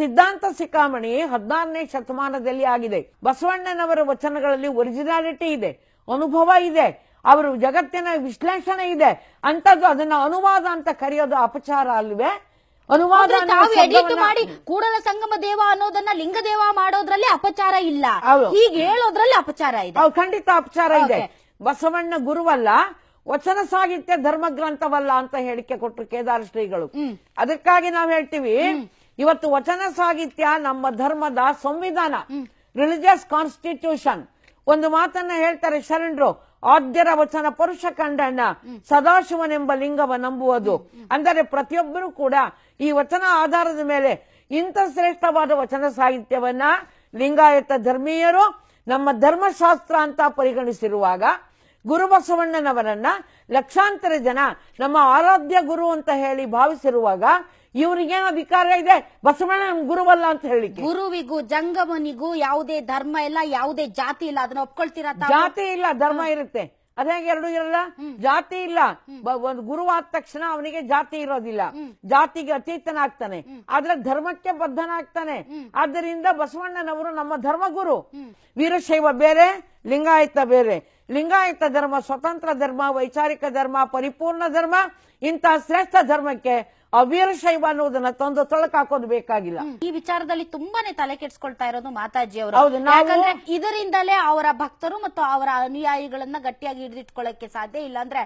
ಸಿದ್ಧಾಂತ ಸಿಕಾಮಣಿ ಹದಿನಾರನೇ ಶತಮಾನದಲ್ಲಿ ಆಗಿದೆ ಬಸವಣ್ಣನವರ ವಚನಗಳಲ್ಲಿ ಒರಿಜಿನಾಲಿಟಿ ಇದೆ ಅನುಭವ ಇದೆ ಅವರು ಜಗತ್ತಿನ ವಿಶ್ಲೇಷಣೆ ಇದೆ ಅಂತದ್ದು ಅದನ್ನ ಅನುವಾದ ಅಂತ ಕರೆಯೋದು ಅಪಚಾರ ಅಲ್ವೇ ಅನುವಾದ ಮಾಡಿ ಕೂಡಲ ಸಂಗಮ ದೇವ ಅನ್ನೋದನ್ನ ಲಿಂಗದೇವ ಮಾಡೋದ್ರಲ್ಲಿ ಅಪಚಾರ ಇಲ್ಲ ಈಗ ಹೇಳೋದ್ರಲ್ಲಿ ಅಪಚಾರ ಇದೆ ಖಂಡಿತ ಅಪಚಾರ ಇದೆ ಬಸವಣ್ಣ ಗುರುವಲ್ಲ ವಚನ ಸಾಹಿತ್ಯ ಧರ್ಮ ಗ್ರಂಥವಲ್ಲ ಅಂತ ಹೇಳಿಕೆ ಕೊಟ್ಟರು ಕೇದಾರ ಶ್ರೀಗಳು ಅದಕ್ಕಾಗಿ ನಾವು ಹೇಳ್ತೀವಿ ಇವತ್ತು ವಚನ ಸಾಹಿತ್ಯ ನಮ್ಮ ಧರ್ಮದ ಸಂವಿಧಾನ ರಿಲಿಜಿಯಸ್ ಕಾನ್ಸ್ಟಿಟ್ಯೂಷನ್ ಒಂದು ಮಾತನ್ನ ಹೇಳ್ತಾರೆ ಶರಣರು ಆದ್ಯರ ವಚನ ಪುರುಷ ಕಂಡಣ್ಣ ಸದಾಶಿವನೆಂಬ ಲಿಂಗವ ನಂಬುವುದು ಅಂದರೆ ಪ್ರತಿಯೊಬ್ಬರು ಕೂಡ ಈ ವಚನ ಆಧಾರದ ಮೇಲೆ ಇಂಥ ಶ್ರೇಷ್ಠವಾದ ವಚನ ಸಾಹಿತ್ಯವನ್ನ ಲಿಂಗಾಯತ ಧರ್ಮೀಯರು ನಮ್ಮ ಧರ್ಮಶಾಸ್ತ್ರ ಅಂತ ಪರಿಗಣಿಸಿರುವಾಗ ಗುರುಬಸವಣ್ಣನವರನ್ನ ಲಕ್ಷಾಂತರ ಜನ ನಮ್ಮ ಆರಾಧ್ಯ ಗುರು ಅಂತ ಹೇಳಿ ಭಾವಿಸಿರುವಾಗ ಇವ್ರಿಗೇನ ಅಧಿಕಾರ ಇದೆ ಬಸವಣ್ಣ ಗುರುವಲ್ಲ ಅಂತ ಹೇಳಿ ಗುರುವಿಗೂ ಜಂಗಮನಿಗೂ ಯಾವುದೇ ಧರ್ಮ ಇಲ್ಲ ಯಾವುದೇ ಜಾತಿ ಇಲ್ಲ ಅದನ್ನ ಒಪ್ಕೊಳ್ತೀರ ಜಾತಿ ಇಲ್ಲ ಧರ್ಮ ಇರುತ್ತೆ ಅದೇ ಎರಡು ಇರಲ್ಲ ಜಾತಿ ಇಲ್ಲ ಒಂದು ಗುರು ಆದ ತಕ್ಷಣ ಅವನಿಗೆ ಜಾತಿ ಇರೋದಿಲ್ಲ ಜಾತಿಗೆ ಆಗ್ತಾನೆ ಆದ್ರೆ ಧರ್ಮಕ್ಕೆ ಬದ್ಧನಾಗ್ತಾನೆ ಆದ್ದರಿಂದ ಬಸವಣ್ಣನವರು ನಮ್ಮ ಧರ್ಮಗುರು ವೀರಶೈವ ಬೇರೆ ಲಿಂಗಾಯತ ಬೇರೆ ಲಿಂಗಾಯತ ಧರ್ಮ ಸ್ವತಂತ್ರ ಧರ್ಮ ವೈಚಾರಿಕ ಧರ್ಮ ಪರಿಪೂರ್ಣ ಧರ್ಮ ಇಂತಹ ಶ್ರೇಷ್ಠ ಧರ್ಮಕ್ಕೆ ಶೈವ ಅನ್ನೋದನ್ನ ತಂದು ತೊಳಕಾಕೋದು ಬೇಕಾಗಿಲ್ಲ ಈ ವಿಚಾರದಲ್ಲಿ ತುಂಬಾನೇ ತಲೆ ಕೆಡಿಸ್ಕೊಳ್ತಾ ಇರೋದು ಮಾತಾಜಿ ಅವರು ಇದರಿಂದಲೇ ಅವರ ಭಕ್ತರು ಮತ್ತು ಅವರ ಅನುಯಾಯಿಗಳನ್ನ ಗಟ್ಟಿಯಾಗಿ ಹಿಡಿದಿಟ್ಕೊಳ್ಳಕ್ಕೆ ಸಾಧ್ಯ ಇಲ್ಲ ಅಂದ್ರೆ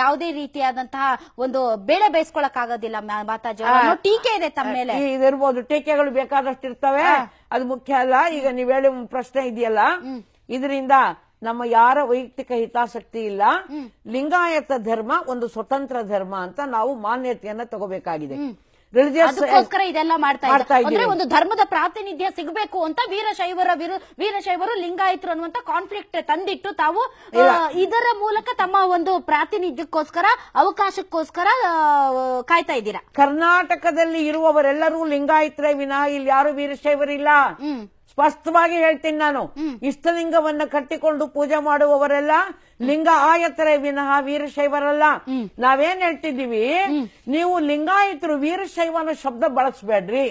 ಯಾವುದೇ ರೀತಿಯಾದಂತಹ ಒಂದು ಬೇಳೆ ಬೇಯಿಸ್ಕೊಳಕ್ ಆಗೋದಿಲ್ಲ ಮಾತಾಜಿ ಅವರು ಟೀಕೆ ಇದೆ ತಮ್ಮ ಮೇಲೆ ಇದಿರ್ಬೋದು ಟೀಕೆಗಳು ಬೇಕಾದಷ್ಟು ಇರ್ತವೆ ಅದು ಮುಖ್ಯ ಅಲ್ಲ ಈಗ ನೀವ್ ಹೇಳಿ ಪ್ರಶ್ನೆ ಇದೆಯಲ್ಲ ಇದರಿಂದ ನಮ್ಮ ಯಾರ ವೈಯಕ್ತಿಕ ಹಿತಾಸಕ್ತಿ ಇಲ್ಲ ಲಿಂಗಾಯತ ಧರ್ಮ ಒಂದು ಸ್ವತಂತ್ರ ಧರ್ಮ ಅಂತ ನಾವು ಮಾನ್ಯತೆಯನ್ನ ತಗೋಬೇಕಾಗಿದೆ ರಿಲಿಜಿಯಸ್ ಇದೆಲ್ಲ ಮಾಡ್ತಾ ಇದ್ದಾರೆ ಒಂದು ಧರ್ಮದ ಪ್ರಾತಿನಿಧ್ಯ ಸಿಗಬೇಕು ಅಂತ ವೀರಶೈವರ ವೀರಶೈವರು ಲಿಂಗಾಯತರು ಅನ್ನುವಂತ ಕಾನ್ಫ್ಲಿಕ್ಟ್ ತಂದಿಟ್ಟು ತಾವು ಇದರ ಮೂಲಕ ತಮ್ಮ ಒಂದು ಪ್ರಾತಿನಿಧ್ಯಕ್ಕೋಸ್ಕರ ಅವಕಾಶಕ್ಕೋಸ್ಕರ ಕಾಯ್ತಾ ಇದ್ದೀರಾ ಕರ್ನಾಟಕದಲ್ಲಿ ಇರುವವರೆಲ್ಲರೂ ಲಿಂಗಾಯತ್ರೆ ವಿನಃ ಇಲ್ಲಿ ಯಾರು ವೀರಶೈವರಿಲ್ಲ ಸ್ಪಷ್ಟವಾಗಿ ಹೇಳ್ತೀನಿ ನಾನು ಇಷ್ಟಲಿಂಗವನ್ನ ಕಟ್ಟಿಕೊಂಡು ಪೂಜೆ ಮಾಡುವವರೆಲ್ಲ ಲಿಂಗ ಆಯತರೇ ವಿನಃ ವೀರಶೈವರಲ್ಲ ನಾವೇನ್ ಹೇಳ್ತಿದ್ದೀವಿ ನೀವು ಲಿಂಗಾಯತರು ವೀರಶೈವನ ಶಬ್ದ ಬಳಸ್ಬೇಡ್ರಿ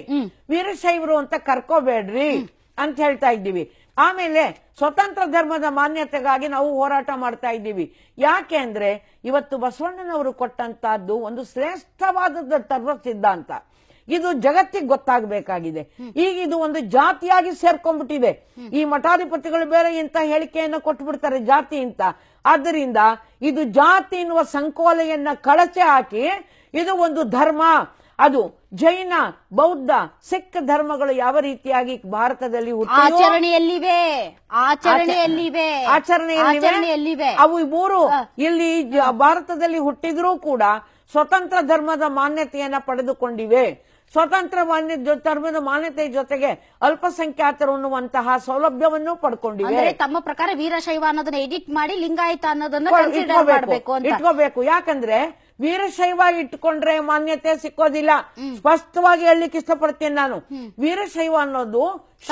ವೀರಶೈವರು ಅಂತ ಕರ್ಕೋಬೇಡ್ರಿ ಅಂತ ಹೇಳ್ತಾ ಇದ್ದೀವಿ ಆಮೇಲೆ ಸ್ವತಂತ್ರ ಧರ್ಮದ ಮಾನ್ಯತೆಗಾಗಿ ನಾವು ಹೋರಾಟ ಮಾಡ್ತಾ ಇದ್ದೀವಿ ಯಾಕೆ ಅಂದ್ರೆ ಇವತ್ತು ಬಸವಣ್ಣನವರು ಕೊಟ್ಟಂತಹದ್ದು ಒಂದು ಶ್ರೇಷ್ಠವಾದದ್ದು ತತ್ವ ಸಿದ್ಧಾಂತ ಇದು ಜಗತ್ತಿಗೆ ಗೊತ್ತಾಗಬೇಕಾಗಿದೆ ಈಗ ಇದು ಒಂದು ಜಾತಿಯಾಗಿ ಸೇರ್ಕೊಂಡ್ಬಿಟ್ಟಿದೆ ಈ ಮಠಾಧಿಪತಿಗಳು ಬೇರೆ ಇಂಥ ಹೇಳಿಕೆಯನ್ನು ಕೊಟ್ಬಿಡ್ತಾರೆ ಜಾತಿ ಅಂತ ಆದ್ದರಿಂದ ಇದು ಜಾತಿ ಎನ್ನುವ ಸಂಕೋಲೆಯನ್ನ ಕಳಚೆ ಹಾಕಿ ಇದು ಒಂದು ಧರ್ಮ ಅದು ಜೈನ ಬೌದ್ಧ ಸಿಖ್ ಧರ್ಮಗಳು ಯಾವ ರೀತಿಯಾಗಿ ಭಾರತದಲ್ಲಿ ಆಚರಣೆಯಲ್ಲಿವೆ ಆಚರಣೆಯಲ್ಲಿವೆ ಆಚರಣೆಯಲ್ಲಿವೆ ಅವು ಮೂರು ಇಲ್ಲಿ ಭಾರತದಲ್ಲಿ ಹುಟ್ಟಿದ್ರೂ ಕೂಡ ಸ್ವತಂತ್ರ ಧರ್ಮದ ಮಾನ್ಯತೆಯನ್ನ ಪಡೆದುಕೊಂಡಿವೆ ಸ್ವತಂತ್ರ ಮಾನ್ಯ ಧರ್ಮದ ಮಾನ್ಯತೆ ಜೊತೆಗೆ ಅಲ್ಪಸಂಖ್ಯಾತರು ಅನ್ನುವಂತಹ ಸೌಲಭ್ಯವನ್ನು ಪಡ್ಕೊಂಡಿದೆ ತಮ್ಮ ಪ್ರಕಾರ ವೀರಶೈವ ಅನ್ನೋದನ್ನ ಎಡಿಟ್ ಮಾಡಿ ಲಿಂಗಾಯತ ಅನ್ನೋದನ್ನ ಇಟ್ಕೋಬೇಕು ಯಾಕಂದ್ರೆ ವೀರಶೈವ ಇಟ್ಕೊಂಡ್ರೆ ಮಾನ್ಯತೆ ಸಿಕ್ಕೋದಿಲ್ಲ ಸ್ಪಷ್ಟವಾಗಿ ಹೇಳಲಿಕ್ಕೆ ಇಷ್ಟಪಡ್ತೇನೆ ನಾನು ವೀರಶೈವ ಅನ್ನೋದು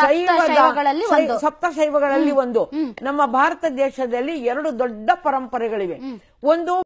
ಶೈವಗಳಲ್ಲಿ ಸಪ್ತಶೈವಗಳಲ್ಲಿ ಒಂದು ನಮ್ಮ ಭಾರತ ದೇಶದಲ್ಲಿ ಎರಡು ದೊಡ್ಡ ಪರಂಪರೆಗಳಿವೆ ಒಂದು